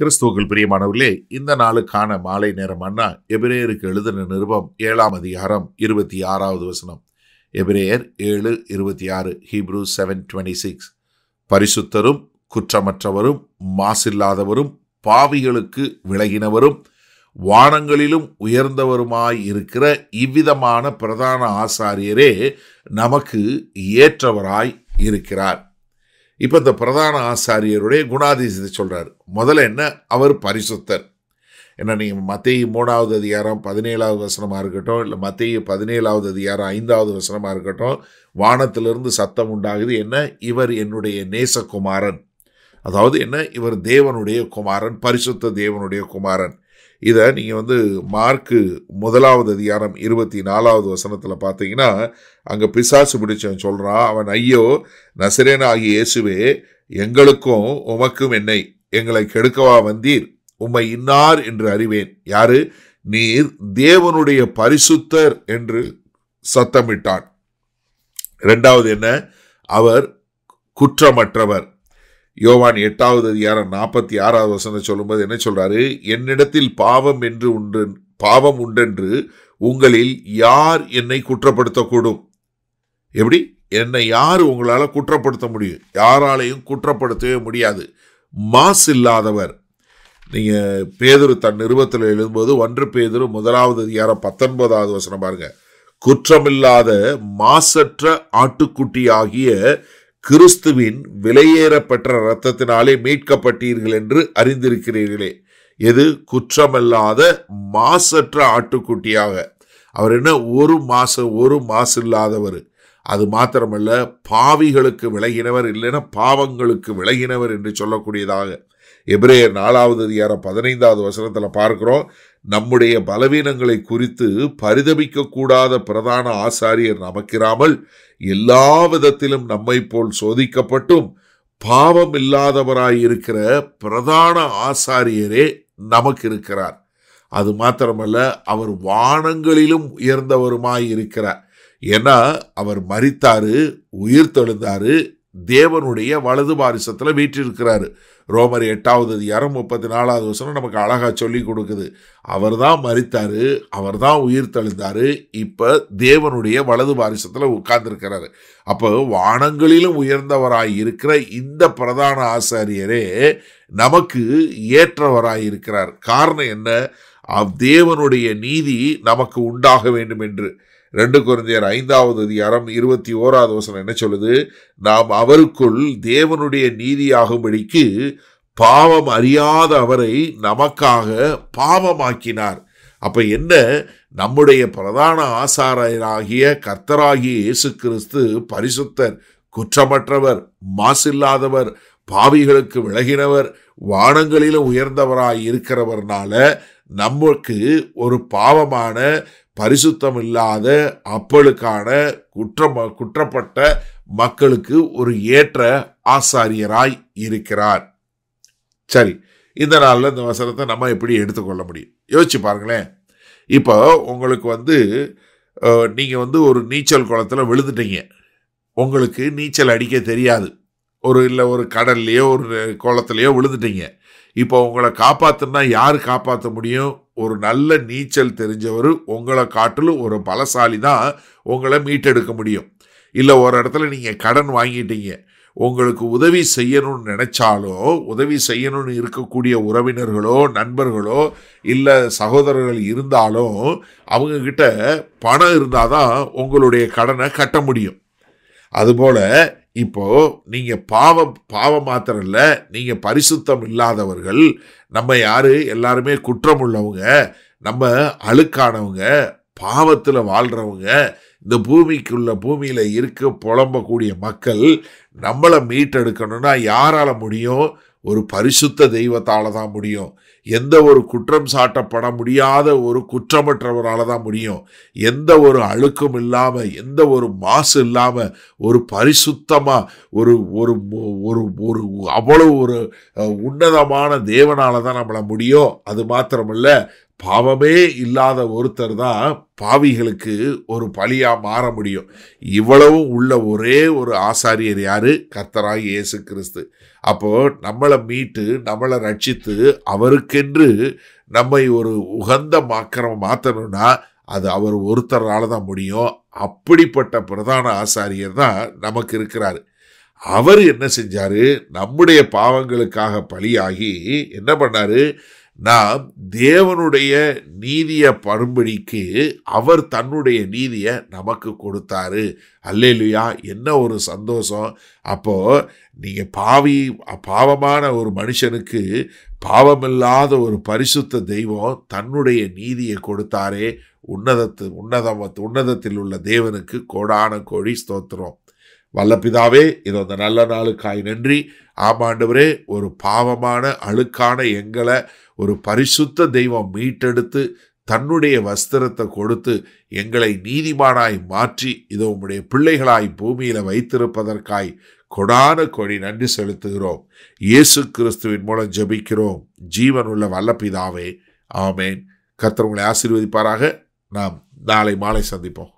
கிறிஸ்துவர்கள் பிரியமானவர்களே இந்த நாளுக்கான மாலை நேரமானா எபிரேயருக்கு எழுதின நிருபம் ஏழாம் அதிகாரம் இருபத்தி ஆறாவது வசனம் எபிரேயர் ஏழு இருபத்தி ஆறு ஹீப்ரூ செவன் டுவெண்ட்டி சிக்ஸ் பரிசுத்தரும் குற்றமற்றவரும் மாசில்லாதவரும் பாவிகளுக்கு விலகினவரும் வானங்களிலும் உயர்ந்தவருமாய் இருக்கிற இவ்விதமான பிரதான ஆசாரியரே நமக்கு ஏற்றவராய் இருக்கிறார் இப்போ இந்த பிரதான ஆசாரியருடைய குணாதிசயத்தை சொல்கிறார் முதல்ல என்ன அவர் பரிசுத்தர் என்ன நீங்கள் மத்திய மூணாவது அதிகாரம் பதினேழாவது வசனமாக இருக்கட்டும் இல்லை மத்திய பதினேழாவது அதிகாரம் ஐந்தாவது வசனமாக இருக்கட்டும் வானத்திலிருந்து சத்தம் உண்டாகுது என்ன இவர் என்னுடைய நேசகுமாரன் அதாவது என்ன இவர் தேவனுடைய குமாரன் பரிசுத்த தேவனுடைய குமாரன் இதை நீங்கள் வந்து மார்க்கு முதலாவது அதிகாரம் இருபத்தி நாலாவது வசனத்தில் பார்த்தீங்கன்னா அங்கே பிசாசு பிடிச்சவன் சொல்கிறான் அவன் ஐயோ நசரேன ஆகிய இயேசுவே எங்களுக்கும் உமக்கும் என்னை எங்களை கெடுக்கவா வந்தீர் உம்மை இன்னார் என்று அறிவேன் யாரு நீர் தேவனுடைய பரிசுத்தர் என்று சத்தமிட்டான் ரெண்டாவது என்ன அவர் குற்றமற்றவர் யோவான் எட்டாவது அதிகாரம் நாற்பத்தி ஆறாவது வசனம் சொல்லும்போது என்ன சொல்கிறாரு என்னிடத்தில் பாவம் என்று உண்டு பாவம் உண்டென்று உங்களில் யார் என்னை குற்றப்படுத்தக்கூடும் எப்படி என்னை யார் உங்களால் குற்றப்படுத்த முடியும் யாராலையும் குற்றப்படுத்தவே முடியாது மாசு இல்லாதவர் நீங்கள் பேதுரு தன் நிறுவத்தில் எழுதும்போது ஒன்று பேதுரு முதலாவது அதிகாரம் பத்தொன்பதாவது வசனம் பாருங்க குற்றமில்லாத மாசற்ற ஆட்டுக்குட்டி ஆகிய கிறிஸ்துவின் விலையேறப்பெற்ற இரத்தத்தினாலே மீட்கப்பட்டீர்கள் என்று அறிந்திருக்கிறீர்களே எது குற்றமல்லாத மாசற்ற ஆட்டுக்குட்டியாக அவர் என்ன ஒரு மாசம் ஒரு மாசு இல்லாதவர் அது மாத்திரமல்ல பாவிகளுக்கு விலகினவர் இல்லைன்னா பாவங்களுக்கு விலகினவர் என்று சொல்லக்கூடியதாக எப்ரேயர் நாலாவது அதிகாரம் பதினைந்தாவது வசனத்தில் பார்க்குறோம் நம்முடைய பலவீனங்களை குறித்து பரிதபிக்கக்கூடாத பிரதான ஆசாரியர் நமக்கிறாமல் எல்லா விதத்திலும் நம்மை போல் சோதிக்கப்பட்டும் பாவம் இல்லாதவராயிருக்கிற பிரதான ஆசாரியரே நமக்கு இருக்கிறார் அது மாத்திரமல்ல அவர் வானங்களிலும் உயர்ந்தவருமாய் இருக்கிறார் ஏன்னா அவர் மறித்தாரு உயிர் தெழுந்தாரு தேவனுடைய வலது பாரிசத்தில் வீற்றிருக்கிறாரு ரோமர் எட்டாவது அதிகாரம் முப்பத்தி நாலாவது வருஷம் நமக்கு அழகாக சொல்லி கொடுக்குது அவர் தான் மறித்தார் அவர் தான் உயிர் தெளிந்தார் இப்போ தேவனுடைய வலது பாரிசத்தில் உட்கார்ந்துருக்கிறாரு அப்போ வானங்களிலும் உயர்ந்தவராக இருக்கிற இந்த பிரதான ஆசாரியரே நமக்கு ஏற்றவராக இருக்கிறார் காரணம் என்ன அவ் தேவனுடைய நீதி நமக்கு உண்டாக வேண்டும் என்று ரெண்டு குழந்தையர் ஐந்தாவது அதிகாரம் இருபத்தி ஓராவது வசனம் என்ன சொல்லுது நாம் அவருக்குள் தேவனுடைய நீதியாகும்படிக்கு பாவம் அறியாத அவரை நமக்காக பாவமாக்கினார் அப்போ என்ன நம்முடைய பிரதான ஆசாரியராகிய கர்த்தராகிய இயேசு கிறிஸ்து பரிசுத்தர் குற்றமற்றவர் மாசில்லாதவர் பாவிகளுக்கு விலகினவர் வானங்களிலும் உயர்ந்தவராய் இருக்கிறவர்னால நமக்கு ஒரு பாவமான பரிசுத்தம் இல்லாத அப்பளுக்கான குற்றம் குற்றப்பட்ட மக்களுக்கு ஒரு ஏற்ற ஆசாரியராய் இருக்கிறார் சரி இந்த நாளில் இந்த வசனத்தை நம்ம எப்படி எடுத்துக்கொள்ள முடியும் யோசிச்சு பாருங்களேன் இப்போ உங்களுக்கு வந்து நீங்கள் வந்து ஒரு நீச்சல் குளத்தில் விழுந்துட்டீங்க உங்களுக்கு நீச்சல் அடிக்க தெரியாது ஒரு இல்லை ஒரு கடல்லையோ ஒரு குளத்துலையோ விழுந்துட்டீங்க இப்போ உங்களை காப்பாற்றுனா யார் காப்பாற்ற முடியும் ஒரு நல்ல நீச்சல் தெரிஞ்சவர் உங்களை காட்டிலும் ஒரு பலசாலி தான் உங்களை மீட்டெடுக்க முடியும் இல்லை ஒரு இடத்துல நீங்கள் கடன் வாங்கிட்டீங்க உங்களுக்கு உதவி செய்யணும்னு நினச்சாலோ உதவி செய்யணும்னு இருக்கக்கூடிய உறவினர்களோ நண்பர்களோ இல்லை சகோதரர்கள் இருந்தாலும் அவங்கக்கிட்ட பணம் இருந்தால் தான் உங்களுடைய கடனை கட்ட முடியும் அதுபோல் இப்போ நீங்க பாவம் பாவம் மாத்திரம் இல்லை நீங்க பரிசுத்தம் இல்லாதவர்கள் நம்ம யாரு எல்லாருமே குற்றம் உள்ளவங்க நம்ம அழுக்கானவங்க பாவத்தில் வாழ்கிறவங்க இந்த பூமிக்குள்ள பூமியில் இருக்க புலம்பக்கூடிய மக்கள் நம்மளை மீட்டெடுக்கணும்னா யாரால் முடியும் ஒரு பரிசுத்த தெய்வத்தால் தான் முடியும் எந்த ஒரு குற்றம் சாட்டப்பட முடியாத ஒரு குற்றமற்றவரால் தான் முடியும் எந்த ஒரு அழுக்கும் இல்லாமல் எந்த ஒரு மாசு இல்லாமல் ஒரு பரிசுத்தமாக ஒரு ஒரு ஒரு ஒரு அவ்வளோ ஒரு உன்னதமான தேவனால் தான் நம்மளை முடியும் அது மாத்திரமில்ல பாவமே இல்லாத ஒருத்தர் தான் பாவிகளுக்கு ஒரு பழியாக மாற முடியும் இவ்வளவும் உள்ள ஒரே ஒரு ஆசாரியர் யார் கர்த்தராய் இயேசு கிறிஸ்து அப்போது நம்மளை மீட்டு நம்மளை ரட்சித்து அவருக்கென்று நம்மை ஒரு உகந்த மாக்கிரம் மாற்றணும்னா அது அவர் ஒருத்தரால் தான் முடியும் அப்படிப்பட்ட பிரதான ஆசாரியர் தான் நமக்கு இருக்கிறார் அவர் என்ன செஞ்சார் நம்முடைய பாவங்களுக்காக பலியாகி என்ன பண்ணார் நாம் தேவனுடைய நீதியை பரும்படிக்கு அவர் தன்னுடைய நீதியை நமக்கு கொடுத்தாரு அல்லேலுயா என்ன ஒரு சந்தோஷம் அப்போது நீங்கள் பாவி பாவமான ஒரு மனுஷனுக்கு பாவமில்லாத ஒரு பரிசுத்த தெய்வம் தன்னுடைய நீதியை கொடுத்தாரே உன்னதத்து உன்னதம் உன்னதத்தில் உள்ள தேவனுக்கு கோடான கோடி ஸ்தோத்திரம் வல்லப்பிதாவே இது அந்த நல்ல நாளுக்காய் நன்றி ஆமாண்டவரே ஒரு பாவமான அழுக்கான எங்களை ஒரு பரிசுத்த தெய்வம் மீட்டெடுத்து தன்னுடைய வஸ்திரத்தை கொடுத்து எங்களை நீதிமானாய் மாற்றி இது உம்முடைய பிள்ளைகளாய் பூமியில் வைத்திருப்பதற்காய் கொடான கொடி நன்றி செலுத்துகிறோம் இயேசு கிறிஸ்துவின் மூலம் ஜபிக்கிறோம் ஜீவன் உள்ள வல்லப்பிதாவே ஆமேன் கர்த்தர் உங்களை ஆசீர்வதிப்பாராக நாம் நாளை மாலை சந்திப்போம்